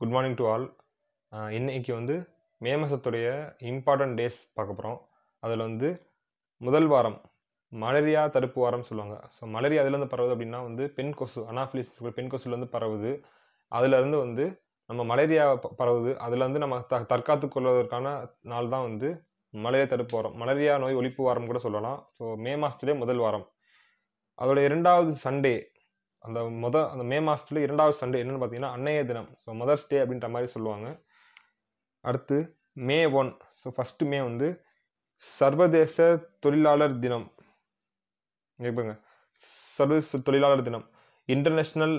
good morning to all இன்றைக்கி வந்து மே மாதத்துடைய இம்பார்ட்டன்ட் டேஸ் பார்க்க போகிறோம் அதில் வந்து முதல் வாரம் மலேரியா தடுப்பு வாரம் சொல்லுவாங்க ஸோ மலேரியா அதுலேருந்து பரவுது அப்படின்னா வந்து பெண் கொசு அனாஃபிலிஸ் பெண் கொசுலேருந்து பரவுது அதுலேருந்து வந்து நம்ம மலேரியா பரவுது அதுலேருந்து நம்ம த தற்காத்து கொள்வதற்கான நாள் தான் வந்து மலேரியா தடுப்பு வாரம் மலேரியா நோய் ஒழிப்பு வாரம் கூட சொல்லலாம் ஸோ மே மாதத்துலேயே முதல் வாரம் அதோடைய இரண்டாவது சண்டே அந்த முத அந்த மே மாதத்துல இரண்டாவது சண்டே என்னென்னு பார்த்தீங்கன்னா அன்னைய தினம் ஸோ மதர்ஸ் டே அப்படின்ற மாதிரி சொல்லுவாங்க அடுத்து May one so first May வந்து சர்வதேச தொழிலாளர் தினம் எப்பங்க சர்வதேச தொழிலாளர் தினம் இன்டர்நேஷ்னல்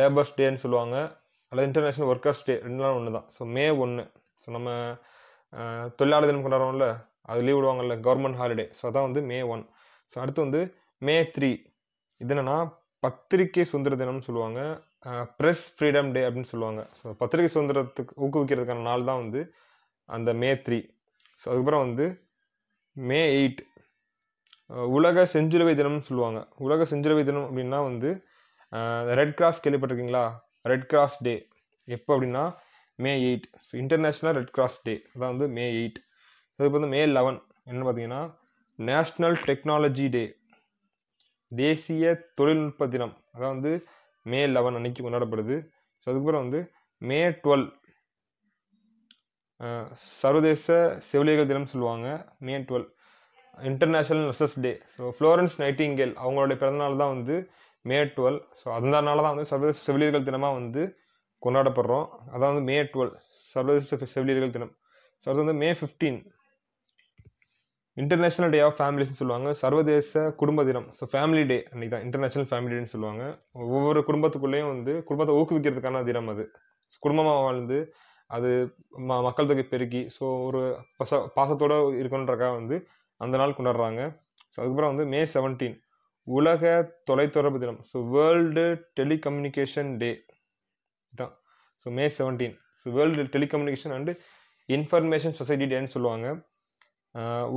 லேபர்ஸ் டேன்னு சொல்லுவாங்க அல்லது இன்டர்நேஷ்னல் ஒர்க்கர்ஸ் டே ரெண்டு நாள் ஒன்று தான் ஸோ மே ஒன்று ஸோ நம்ம தொழிலாளர் தினம் கொண்டாடுறோம்ல அது லீவ் விடுவாங்கல்ல கவர்மெண்ட் ஹாலிடே ஸோ அதான் வந்து மே ஒன் ஸோ அடுத்து வந்து மே த்ரீ இது என்னென்னா பத்திரிகை சுதந்திர தினம்னு சொல்லுவாங்க ப்ரெஸ் ஃப்ரீடம் டே அப்படின்னு சொல்லுவாங்க ஸோ பத்திரிகை சுதந்திரத்துக்கு ஊக்குவிக்கிறதுக்கான நாள் தான் வந்து அந்த மே த்ரீ ஸோ அதுக்கப்புறம் வந்து மே எயிட் உலக செஞ்சுலவை தினம்னு சொல்லுவாங்க உலக செஞ்சுலவை தினம் அப்படின்னா வந்து ரெட் கிராஸ் கேள்விப்பட்டிருக்கீங்களா ரெட் கிராஸ் டே எப்போ அப்படின்னா May eight so international Red Cross day அதான் வந்து மே எயிட் அதுக்கு வந்து மே லெவன் என்ன பார்த்தீங்கன்னா நேஷ்னல் டெக்னாலஜி டே தேசிய தொழில்நுட்ப தினம் அதான் வந்து மே லெவன் அன்னைக்கு கொண்டாடப்படுது ஸோ அதுக்கப்புறம் வந்து மே டுவெல் சர்வதேச செவிலியர்கள் தினம் சொல்லுவாங்க May twelve international nurses day so Florence Nightingale அவங்களுடைய பிறந்தநாள் தான் வந்து மே டுவெல் ஸோ அதனால தான் வந்து சர்வதேச செவிலியர்கள் தினமாக வந்து கொண்டாடப்படுறோம் அதான் வந்து மே டுவெல் சர்வதேச செவிலியர்கள் தினம் ஸோ அது வந்து May fifteen international day of ஃபேமிலிஸ்னு சொல்லுவாங்க சர்வதேச குடும்ப தினம் ஸோ ஃபேமிலி டே அன்னைக்கு தான் இன்டர்நேஷ்னல் ஃபேமிலி டேன்னு சொல்லுவாங்க ஒவ்வொரு குடும்பத்துக்குள்ளேயும் வந்து குடும்பத்தை ஊக்குவிக்கிறதுக்கான தினம் அது குடும்பமாக வாழ்ந்து அது ம மக்கள் தொகை பெருக்கி ஸோ ஒரு பச பாசத்தோடு இருக்கணுன்றக்காக வந்து அந்த நாள் கொண்டாடுறாங்க ஸோ அதுக்கப்புறம் வந்து மே செவன்டீன் உலக தொலைத்தொடர்பு தினம் ஸோ வேர்ல்டு டெலிகம்யூனிகேஷன் டே தான் so May seventeen so world telecommunication and information society டேன்னு சொல்லுவாங்க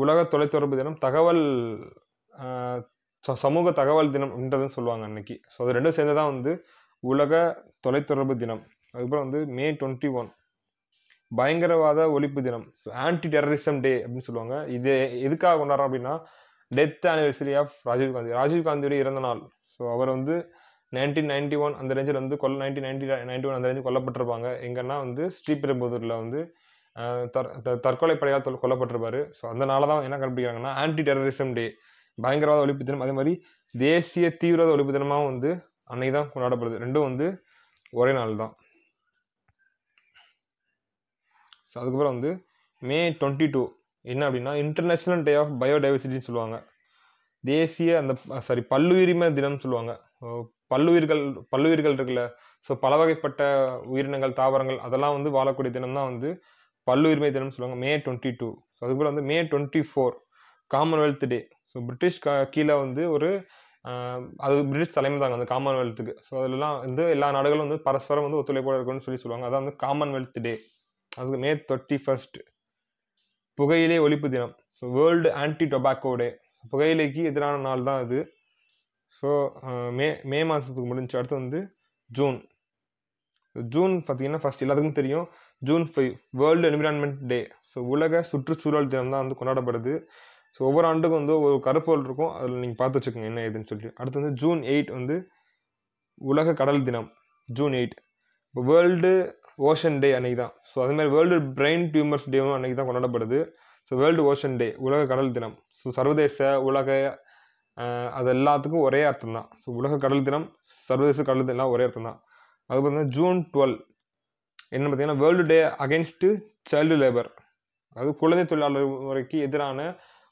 உலக தொலைத்தொடர்பு தினம் தகவல் சமூக தகவல் தினம்ன்றதுன்னு சொல்லுவாங்க அன்னைக்கு ஸோ அது ரெண்டும் சேர்ந்து தான் வந்து உலக தொலைத்தொடர்பு தினம் அதுக்கப்புறம் வந்து மே டுவெண்ட்டி ஒன் பயங்கரவாத ஒழிப்பு தினம் ஸோ ஆன்டி டெரரிசம் டே அப்படின்னு சொல்லுவாங்க இது எதுக்காக கொண்டாடுறோம் அப்படின்னா death anniversary of Rajiv Gandhi Rajiv காந்தியுடைய இறந்த நாள் ஸோ அவர் வந்து நைன்டீன் நைன்டி ஒன் அந்த ரேஞ்சில் வந்து கொல்ல நைன்டீன் நைன்டி நைன்டி ஒன் அந்த ரேஞ்சு கொல்லப்பட்டிருப்பாங்க எங்கன்னா வந்து ஸ்ரீபெரும்புதூரில் வந்து தற்கொலை படையால் கொல்லப்பட்டிருப்பாரு ஸோ அதனால தான் என்ன கண்டுபிடிக்கிறாங்கன்னா ஆன்டி டெரரிசம் டே பயங்கரவாத ஒழிப்பு தினம் அதே மாதிரி தேசிய தீவிரவாத ஒழிப்பு தினமாகவும் வந்து அன்னைக்கு தான் கொண்டாடப்படுது ரெண்டும் வந்து ஒரே நாள் தான் ஸோ அதுக்கப்புறம் வந்து மே டுவெண்ட்டி டூ என்ன அப்படின்னா இன்டர்நேஷ்னல் டே ஆஃப் பயோடைவர்சிட்டின்னு சொல்லுவாங்க தேசிய அந்த சாரி பல்லுயிரிமை தினம் சொல்லுவாங்க பல்லுயிர்கள் பல்லுயிர்கள் இருக்குல்ல ஸோ பல வகைப்பட்ட உயிரினங்கள் தாவரங்கள் அதெல்லாம் வந்து வாழக்கூடிய தினம் தான் வந்து பல்லுரிமை தினம் சொல்லுவாங்க மே டுவெண்ட்டி டூ ஸோ அதுக்கப்புறம் வந்து May twenty four Commonwealth Day so British கீழே வந்து ஒரு அது பிரிட்டிஷ் தலைமை தாங்க அந்த காமன்வெல்த்துக்கு ஸோ அதிலலாம் வந்து எல்லா நாடுகளும் வந்து பரஸ்பரம் வந்து ஒத்துழைப்போட இருக்குன்னு சொல்லி சொல்லுவாங்க அதான் வந்து காமன்வெல்த் டே அதுக்கு மே தேர்ட்டி ஃபர்ஸ்ட் புகையிலே ஒழிப்பு தினம் so World Anti Tobacco Day புகையிலைக்கு எதிரான நாள் தான் அது ஸோ மே மே மாதத்துக்கு முடிஞ்சு அடுத்து வந்து ஜூன் ஜூன் பார்த்தீங்கன்னா ஃபஸ்ட் எல்லாத்துக்கும் தெரியும் June five World Environment Day so உலக சுற்றுச்சூழல் தினம் தான் வந்து கொண்டாடப்படுது ஸோ ஒவ்வொரு ஆண்டுக்கும் வந்து ஒரு கருப்பொருள் இருக்கும் அதில் நீங்கள் பார்த்து வச்சுக்கோங்க என்ன ஏதுன்னு சொல்லி அடுத்து வந்து ஜூன் எயிட் வந்து உலக கடல் தினம் ஜூன் எயிட் இப்போ வேர்ல்டு ஓஷன் டே அன்னைக்கு தான் ஸோ அதுமாதிரி வேர்ல்டு பிரெயின் டியூமர்ஸ் டேவும் அன்னைக்கு தான் கொண்டாடப்படுது ஸோ வேர்ல்டு ஓஷன் டே உலக கடல் தினம் ஸோ சர்வதேச உலக அது எல்லாத்துக்கும் ஒரே அர்த்தம் தான் ஸோ உலக கடல் தினம் சர்வதேச கடல் தினம் ஒரே அர்த்தம் தான் அது பார்த்தீங்கன்னா ஜூன் டுவெல் என்ன பார்த்தீங்கன்னா World Day against Child Labour அதாவது குழந்தை தொழிலாளர் முறைக்கு எதிரான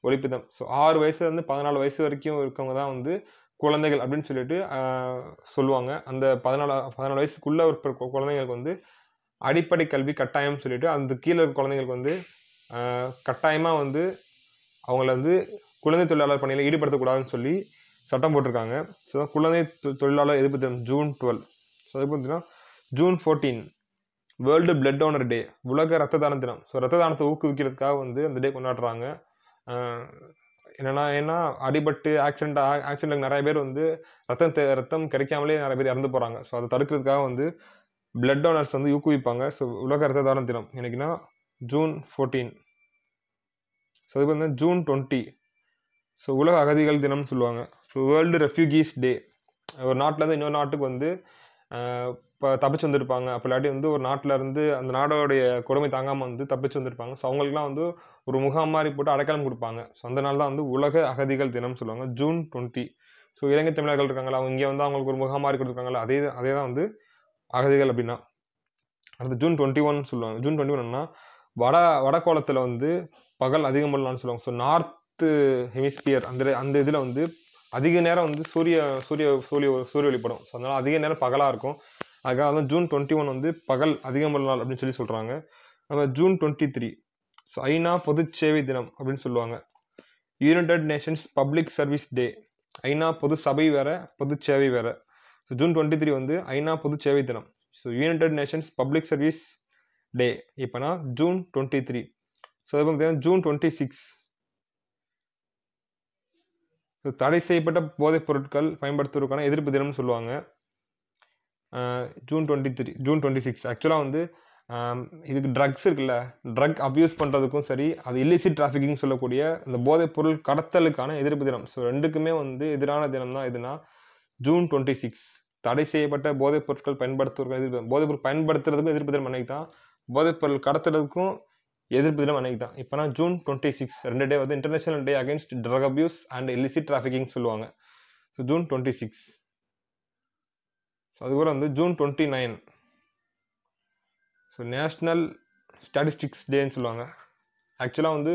ஒழிப்புதம் ஸோ ஆறு வயசுலேருந்து பதினாலு வயசு வரைக்கும் இருக்கவங்க தான் வந்து குழந்தைகள் அப்படின்னு சொல்லிட்டு சொல்லுவாங்க அந்த பதினாலு பதினாலு வயசுக்குள்ளே இருக்கிற குழந்தைங்களுக்கு வந்து அடிப்படை கல்வி கட்டாயம்னு சொல்லிட்டு அந்த கீழே இருக்க குழந்தைங்களுக்கு வந்து கட்டாயமாக வந்து அவங்கள வந்து குழந்தை தொழிலாளர் பணியில் ஈடுபடுத்தக்கூடாதுன்னு சொல்லி சட்டம் போட்டிருக்காங்க ஸோ குழந்தை தொழிலாளர் எதிர்ப்பு தினம் ஜூன் டுவெல் ஸோ அது பார்த்தீங்கன்னா June fourteen World Blood Donor Day உலக ரத்த தான தினம் ஸோ ரத்த தானத்தை ஊக்குவிக்கிறதுக்காக வந்து அந்த டே கொண்டாடுறாங்க என்னென்னா ஏன்னா அடிபட்டு ஆக்சிடென்ட் ஆக்சிடென்ட் நிறைய பேர் வந்து ரத்தம் ரத்தம் கிடைக்காமலே நிறைய பேர் இறந்து போகிறாங்க ஸோ அதை தடுக்கிறதுக்காக வந்து பிளட் டோனர்ஸ் வந்து ஊக்குவிப்பாங்க ஸோ உலக ரத்த தான தினம் எனக்குன்னா ஜூன் ஃபோர்டீன் ஸோ அதுக்கு வந்து ஜூன் டுவெண்ட்டி ஸோ உலக அகதிகள் தினம்னு சொல்லுவாங்க ஸோ வேர்ல்டு ரெஃப்யூஜிஸ் டே ஒரு நாட்டிலேருந்து இன்னொரு நாட்டுக்கு வந்து இப்போ தப்பிச்சு வந்திருப்பாங்க அப்போ இல்லாட்டி வந்து ஒரு நாட்டில் இருந்து அந்த நாடோடைய கொடுமை தாங்காமல் வந்து தப்பிச்சு வந்திருப்பாங்க ஸோ அவங்களுக்குலாம் வந்து ஒரு முகாம் மாதிரி போட்டு அடைக்கலம் கொடுப்பாங்க ஸோ அந்த நாள் தான் வந்து உலக அகதிகள் தினம் சொல்லுவாங்க ஜூன் டுவெண்ட்டி ஸோ இலங்கை தமிழர்கள் இருக்காங்களா அவங்க இங்கே வந்து அவங்களுக்கு ஒரு முகாம் மாதிரி கொடுத்துருக்காங்களா அதே அதே தான் வந்து அகதிகள் அப்படின்னா அடுத்து ஜூன் டுவெண்ட்டி ஒன் சொல்லுவாங்க ஜூன் டுவெண்ட்டி ஒன்னா வட வடக்கோளத்தில் வந்து பகல் அதிகம் பண்ணலாம்னு சொல்லுவாங்க ஸோ நார்த்து ஹெமிஸ்பியர் அந்த அந்த இதில் வந்து அதிக நேரம் வந்து சூரிய சூரிய சூரிய சூரிய ஒளிப்படும் ஸோ அதனால் அதிக நேரம் பகலாக இருக்கும் அதுக்காக தான் ஜூன் டுவெண்ட்டி ஒன் வந்து பகல் அதிகமல் நாள் அப்படின்னு சொல்லி சொல்கிறாங்க நம்ம ஜூன் டுவெண்ட்டி த்ரீ ஸோ ஐநா பொது சேவை தினம் அப்படின்னு சொல்லுவாங்க United Nations Public Service Day ஐநா பொது சபை வேறு பொது சேவை வேறு ஸோ ஜூன் டுவெண்ட்டி த்ரீ வந்து ஐநா பொது சேவை தினம் so United Nations Public Service Day இப்போனா ஜூன் டுவெண்ட்டி த்ரீ ஸோ அது பார்த்தீங்கன்னா ஜூன் டுவெண்ட்டி சிக்ஸ் தடை செய்யப்பட்ட போதைப் பொருட்கள் பயன்படுத்துவதற்கான எதிர்ப்பு தினம்னு சொல்லுவாங்க June twenty three June twenty six ஆக்சுவலாக வந்து இதுக்கு ட்ரக்ஸ் இருக்குல்ல ட்ரக் அப்யூஸ் பண்ணுறதுக்கும் சரி அது இல்லிசி டிராஃபிக்கிங் சொல்லக்கூடிய இந்த போதைப் பொருள் கடத்தலுக்கான எதிர்ப்பு தினம் ஸோ ரெண்டுக்குமே வந்து எதிரான தினம் தான் எதுனா ஜூன் டுவெண்ட்டி சிக்ஸ் தடை செய்யப்பட்ட போதைப் பொருட்கள் பயன்படுத்துவதற்கு எதிர்ப்பு போதைப் பொருள் பயன்படுத்துறதுக்கும் எதிர்ப்பு தினம் அன்னைக்கு தான் போதைப் பொருள் கடத்துறதுக்கும் எதிர்ப்பு தினம் அன்னைக்கு தான் இப்போனா ஜூன் டுவெண்ட்டி சிக்ஸ் ரெண்டு டே வந்து International Day against Drug Abuse and Illicit Trafficking சொல்லுவாங்க so June twenty six so அதுக்கப்புறம் வந்து June twenty nine so National Statistics டேன்னு சொல்லுவாங்க ஆக்சுவலாக வந்து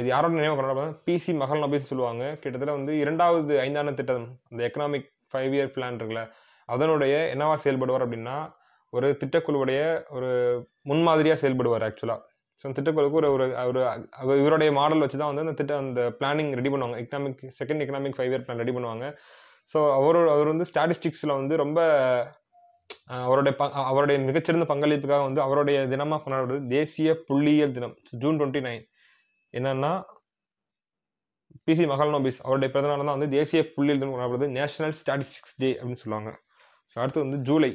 இது யாரோட நினைவு கொண்டாட பிசி மகள் நபின்னு சொல்லுவாங்க கிட்டத்தட்ட வந்து இரண்டாவது ஐந்தான திட்டம் அந்த எக்கனாமிக் ஃபைவ் இயர் பிளான் இருக்குல்ல அதனுடைய என்னவா செயல்படுவார் அப்படின்னா ஒரு திட்டக்குழுவுடைய ஒரு முன்மாதிரியாக செயல்படுவார் ஆக்சுவலாக ஸோ அந்த திட்டக்குழுக்கு ஒரு ஒரு அவர் இவருடைய மாடல் வச்சு தான் வந்து அந்த திட்டம் அந்த பிளானிங் ரெடி பண்ணுவாங்க economic second economic five year plan ready பண்ணுவாங்க ஸோ அவரோட அவர் வந்து ஸ்டாட்டிஸ்டிக்ஸில் வந்து ரொம்ப அவருடைய ப அவருடைய மிகச்சிறந்த பங்களிப்புக்காக வந்து அவருடைய தினமாக கொண்டாடுறது தேசிய புள்ளியியல் தினம் ஜூன் டுவெண்ட்டி நைன் என்னன்னா பிசி நோபிஸ் அவருடைய பிறந்தநாள் தான் வந்து தேசிய புள்ளியியல் தினம் கொண்டாடுறது நேஷனல் ஸ்டாட்டிஸ்டிக்ஸ் டே அப்படின்னு சொல்லுவாங்க ஸோ அடுத்து வந்து ஜூலை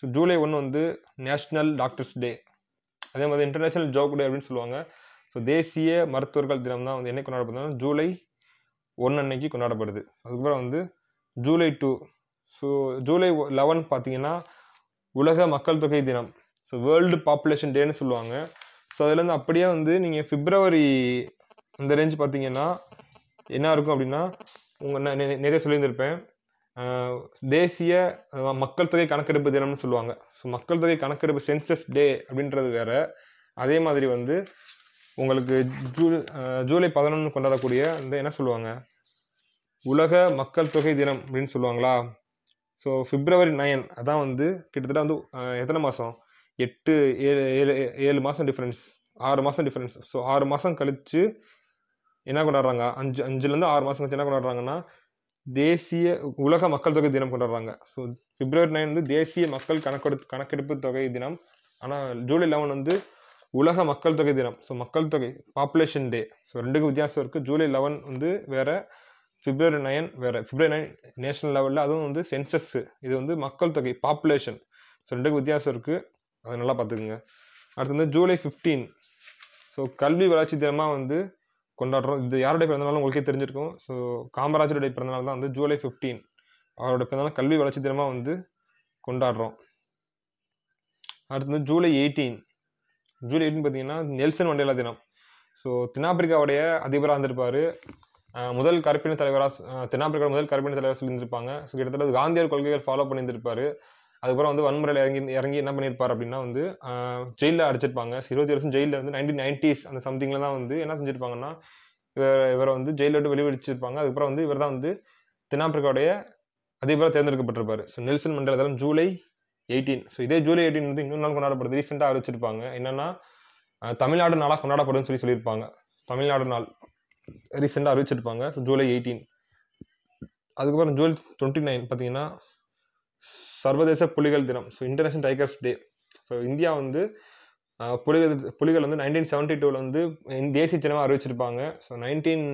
ஸோ ஜூலை ஒன்று வந்து நேஷ்னல் டாக்டர்ஸ் டே அதே மாதிரி இன்டர்நேஷ்னல் ஜோக் டே அப்படின்னு சொல்லுவாங்க ஸோ தேசிய மருத்துவர்கள் தினம் தான் வந்து என்ன கொண்டாடப்படுதுன்னா ஜூலை ஒன்று அன்னைக்கு கொண்டாடப்படுது அதுக்கப்புறம் வந்து July two so July eleven பார்த்தீங்கன்னா உலக மக்கள் தொகை தினம் ஸோ வேர்ல்டு பாப்புலேஷன் டேன்னு சொல்லுவாங்க ஸோ அதுலேருந்து அப்படியே வந்து நீங்கள் பிப்ரவரி அந்த ரேஞ்ச் பார்த்தீங்கன்னா என்ன இருக்கும் அப்படின்னா உங்கள் நான் நிறைய சொல்லியிருந்திருப்பேன் தேசிய மக்கள் தொகை கணக்கெடுப்பு தினம்னு சொல்லுவாங்க ஸோ மக்கள் தொகை கணக்கெடுப்பு சென்சஸ் டே அப்படின்றது வேற அதே மாதிரி வந்து உங்களுக்கு ஜூ ஜூலை பதினொன்று கொண்டாடக்கூடிய இந்த என்ன சொல்லுவாங்க உலக மக்கள் தொகை தினம் அப்படின்னு சொல்லுவாங்களா ஸோ ஃபிப்ரவரி நயன் அதான் வந்து கிட்டத்தட்ட வந்து எத்தனை மாதம் எட்டு ஏழு ஏழு ஏழு மாதம் டிஃப்ரென்ஸ் ஆறு மாதம் டிஃப்ரென்ஸ் ஸோ ஆறு மாதம் கழித்து என்ன கொண்டாடுறாங்க அஞ்சு அஞ்சுலேருந்து ஆறு மாதம் கழிச்சு என்ன கொண்டாடுறாங்கன்னா தேசிய உலக மக்கள் தொகை தினம் கொண்டாடுறாங்க ஸோ பிப்ரவரி நைன் வந்து தேசிய மக்கள் கணக்கெடு கணக்கெடுப்பு தொகை தினம் ஆனால் ஜூலை லெவன் வந்து உலக மக்கள் தொகை தினம் ஸோ மக்கள் தொகை பாப்புலேஷன் டே ஸோ ரெண்டுக்கும் வித்தியாசம் இருக்குது ஜூலை லெவன் வந்து வேறு பிப்ரவரி நைன் வேறு பிப்ரவரி நைன் நேஷனல் லெவலில் அதுவும் வந்து சென்சஸ் இது வந்து மக்கள் தொகை பாப்புலேஷன் ஸோ ரெண்டுக்கு வித்தியாசம் இருக்குது அதை நல்லா பார்த்துக்குங்க அடுத்து வந்து ஜூலை ஃபிஃப்டீன் ஸோ கல்வி வளர்ச்சி தினமாக வந்து கொண்டாடுறோம் இது யாருடைய பிறந்தநாளும் உங்களுக்கே தெரிஞ்சிருக்கும் ஸோ காமராஜருடைய பிறந்தநாள் தான் வந்து ஜூலை ஃபிஃப்டீன் அவரோட பிறந்தநாள் கல்வி வளர்ச்சி தினமாக வந்து கொண்டாடுறோம் அடுத்து வந்து ஜூலை எயிட்டீன் ஜூலை எயிட்டீன் பார்த்தீங்கன்னா நெல்சன் மண்டேலா தினம் ஸோ தென்னாப்பிரிக்காவுடைய அதிபராக இருந்திருப்பார் முதல் கருப்பின தலைவராக தென்னாப்பிரிக்கா முதல் கருப்பின தலைவராக சொல்லியிருந்திருப்பாங்க ஸோ கிட்டத்தட்ட காந்தியார் கொள்கைகள் ஃபாலோ பண்ணியிருந்திருப்பாரு அதுக்கப்புறம் வந்து வன்முறையில் இறங்கி இறங்கி என்ன பண்ணியிருப்பார் அப்படின்னா வந்து ஜெயிலில் அடிச்சிருப்பாங்க இருபத்தி வருஷம் ஜெயிலில் வந்து நைன்டீன் நைன்டிஸ் அந்த சம்திங்கில் தான் வந்து என்ன செஞ்சுருப்பாங்கன்னா இவர் இவரை வந்து ஜெயிலில் விட்டு வெளிவெடிச்சிருப்பாங்க அதுக்கப்புறம் வந்து இவர் தான் வந்து தென்னாப்பிரிக்காவுடைய அதிபராக தேர்ந்தெடுக்கப்பட்டிருப்பார் ஸோ நெல்சன் மண்டல ஜூலை எயிட்டீன் ஸோ இதே ஜூலை எயிட்டீன் வந்து இன்னொரு நாள் கொண்டாடப்படுது ரீசெண்டாக அறிவிச்சிருப்பாங்க என்னென்னா தமிழ்நாடு நாளாக கொண்டாடப்படும் சொல்லி சொல்லியிருப்பாங்க தமிழ்நாடு நாள் ரீசெண்டாக அறிவிச்சிருப்பாங்க ஸோ ஜூலை எயிட்டீன் அதுக்கப்புறம் ஜூலை டுவெண்ட்டி நைன் பார்த்தீங்கன்னா சர்வதேச புலிகள் தினம் so International Tigers Day so India வந்து புலிகள் புலிகள் வந்து நைன்டீன் செவன்ட்டி டூவில் வந்து தேசிய தினமாக அறிவிச்சிருப்பாங்க ஸோ நைன்டீன்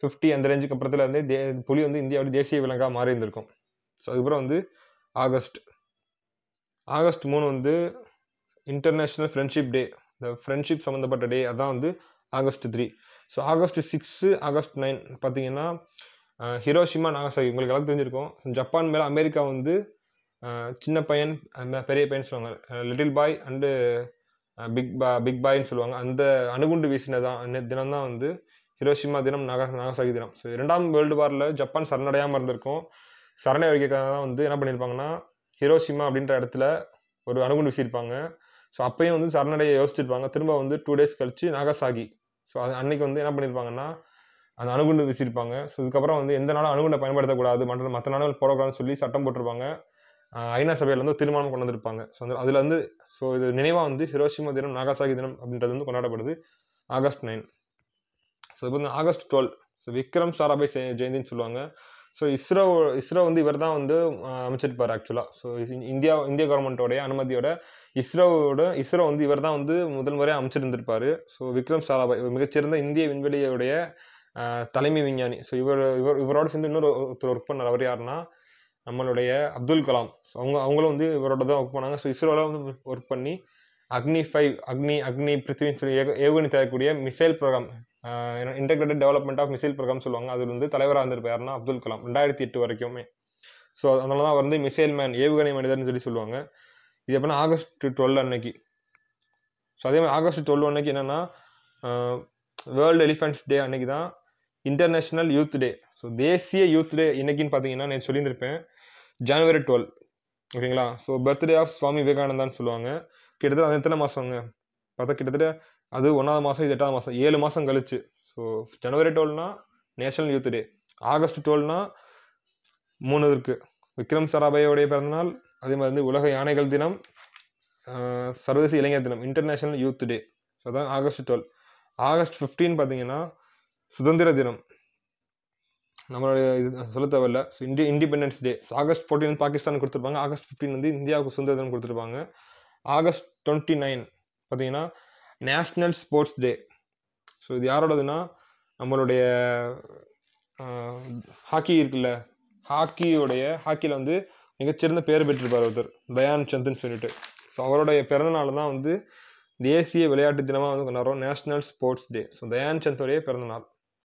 ஃபிஃப்டி அந்த ரேஞ்சுக்கு அப்புறத்தில் வந்து தே புலி வந்து இந்தியாவோட தேசிய விலங்காக மாறி இருந்திருக்கும் ஸோ அதுக்கப்புறம் வந்து ஆகஸ்ட் ஆகஸ்ட் மூணு வந்து இன்டர்நேஷ்னல் ஃப்ரெண்ட்ஷிப் டே இந்த ஃப்ரெண்ட்ஷிப் சம்மந்தப்பட்ட டே அதான் வந்து August three so August six August nine பார்த்தீங்கன்னா ஹிரோஷிமா நாகசாகி உங்களுக்கு எல்லாத்து தெரிஞ்சிருக்கோம் ஜப்பான் மேலே அமெரிக்கா வந்து சின்ன பையன் பெரிய பையன் சொல்லுவாங்க லிட்டில் பாய் அண்டு பிக் பா பிக் பாய்ன்னு சொல்லுவாங்க அந்த அணுகுண்டு வீசினதான் தினம் தான் வந்து ஹிரோஷிமா தினம் நாக நாகசாகி தினம் ஸோ இரண்டாம் வேர்ல்டு வாரில் ஜப்பான் சரணடையாமல் இருந்திருக்கும் சரணை வைக்கிறதுக்காக தான் வந்து என்ன பண்ணியிருப்பாங்கன்னா ஹிரோஷிமா அப்படின்ற இடத்துல ஒரு அணுகுண்டு வீசியிருப்பாங்க ஸோ அப்பையும் வந்து சரணடையை யோசிச்சிருப்பாங்க திரும்ப வந்து டூ டேஸ் கழித்து நாகசாகி ஸோ அது அன்னைக்கு வந்து என்ன பண்ணியிருப்பாங்கன்னா அந்த அணுகுண்டு வீசியிருப்பாங்க ஸோ இதுக்கப்புறம் வந்து எந்த நாளும் அணுகுண்டை பயன்படுத்தக்கூடாது மற்ற மற்ற நாடுகள் போடக்கூடாதுன்னு சொல்லி சட்டம் போட்டிருப்பாங்க ஐநா சபையில் வந்து தீர்மானம் கொண்டு வந்திருப்பாங்க ஸோ அந்த அதில் வந்து ஸோ இது நினைவாக வந்து ஹிரோஷிமா தினம் நாகாசாகி தினம் அப்படின்றது வந்து கொண்டாடப்படுது ஆகஸ்ட் நைன் ஸோ இப்போ வந்து August twelve so Vikram Sarabhai ஜெயந்தின்னு சொல்லுவாங்க ஸோ இஸ்ரோ இஸ்ரோ வந்து இவர் தான் வந்து அமைச்சிருப்பார் ஆக்சுவலாக ஸோ இந்தியா இந்திய கவர்மெண்ட்டோடைய அனுமதியோட இஸ்ரோவோட இஸ்ரோ வந்து இவர் தான் வந்து முதல் முறையாக அமைச்சிருந்திருப்பார் ஸோ விக்ரம் சாராபாய் மிகச்சிறந்த இந்திய விண்வெளியுடைய தலைமை விஞ்ஞானி ஸோ இவர் இவர் இவரோட சேர்ந்து இன்னொரு ஒருத்தர் ஒர்க் பண்ணார் அவர் யாருன்னா நம்மளுடைய அப்துல் கலாம் ஸோ அவங்க அவங்களும் வந்து இவரோட தான் ஒர்க் பண்ணாங்க ஸோ இஸ்ரோவில் வந்து ஒர்க் பண்ணி அக்னி ஃபைவ் அக்னி அக்னி பிருத்திவின்னு சொல்லி ஏக ஏவுகணை தரக்கூடிய missile programme integrated development of missile programme சொல்லுவாங்க அதில் வந்து தலைவராக இருந்திருப்பாருன்னா அப்துல் கலாம் ரெண்டாயிரத்தி எட்டு வரைக்குமே ஸோ அதனால தான் அவர் வந்து மிசைல் மேன் ஏவுகணை மனிதர்னு சொல்லி சொல்லுவாங்க இது எப்படின்னா ஆகஸ்ட் டுவெல் அன்னைக்கு ஸோ அதே மாதிரி ஆகஸ்ட் டுவெல் அன்னைக்கு என்னென்னா வேர்ல்டு எலிஃபென்ட்ஸ் டே அன்னைக்கு தான் இன்டர்நேஷ்னல் யூத் டே ஸோ தேசிய யூத் டே இன்னைக்குன்னு பார்த்தீங்கன்னா நான் சொல்லியிருந்திருப்பேன் ஜனவரி டுவெல் ஓகேங்களா ஸோ பர்த்டே ஆஃப் சுவாமி விவேகானந்தான்னு சொல்லுவாங்க கிட்டத்தட்ட அது எத்தனை மாதங்க பார்த்தா கிட்டத்தட்ட அது ஒன்றாவது மாதம் இது எட்டாவது மாதம் ஏழு மாதம் கழிச்சு ஸோ ஜனவரி டுவெல்னா நேஷனல் யூத் டே ஆகஸ்ட் டுவெல்னா மூணு இருக்குது விக்ரம் சராபாயோடைய பிறந்தநாள் அதே மாதிரி வந்து உலக யானைகள் தினம் சர்வதேச இளைஞர் தினம் இன்டர்நேஷ்னல் யூத் டே ஸோ அதான் ஆகஸ்ட் டுவெல் ஆகஸ்ட் ஃபிஃப்டீன் பார்த்தீங்கன்னா சுதந்திர தினம் நம்மளுடைய இது சொல்ல தேவையில்ல ஸோ இண்டி இண்டிபெண்டன்ஸ் டே ஆகஸ்ட் ஃபோர்டீன் வந்து பாகிஸ்தான் கொடுத்துருப்பாங்க ஆகஸ்ட் ஃபிஃப்டீன் வந்து இந்தியாவுக்கு சுதந்திர தினம் கொடுத்துருப்பாங்க ஆகஸ்ட் டுவெண்ட்டி நைன் பார்த்தீங்கன்னா நேஷ்னல் ஸ்போர்ட்ஸ் டே ஸோ இது யாரோடதுன்னா நம்மளுடைய ஹாக்கி இருக்குல்ல ஹாக்கியோடைய ஹாக்கியில் வந்து மிகச்சிறந்த பேர் பெற்றிருப்பார் ஒருத்தர் தயான் சந்த்னு சொல்லிட்டு ஸோ அவருடைய பிறந்தநாள் தான் வந்து தேசிய விளையாட்டு தினமாக வந்து கொண்டாடுறோம் National Sports Day so Dhyan சந்தோடைய பிறந்தநாள்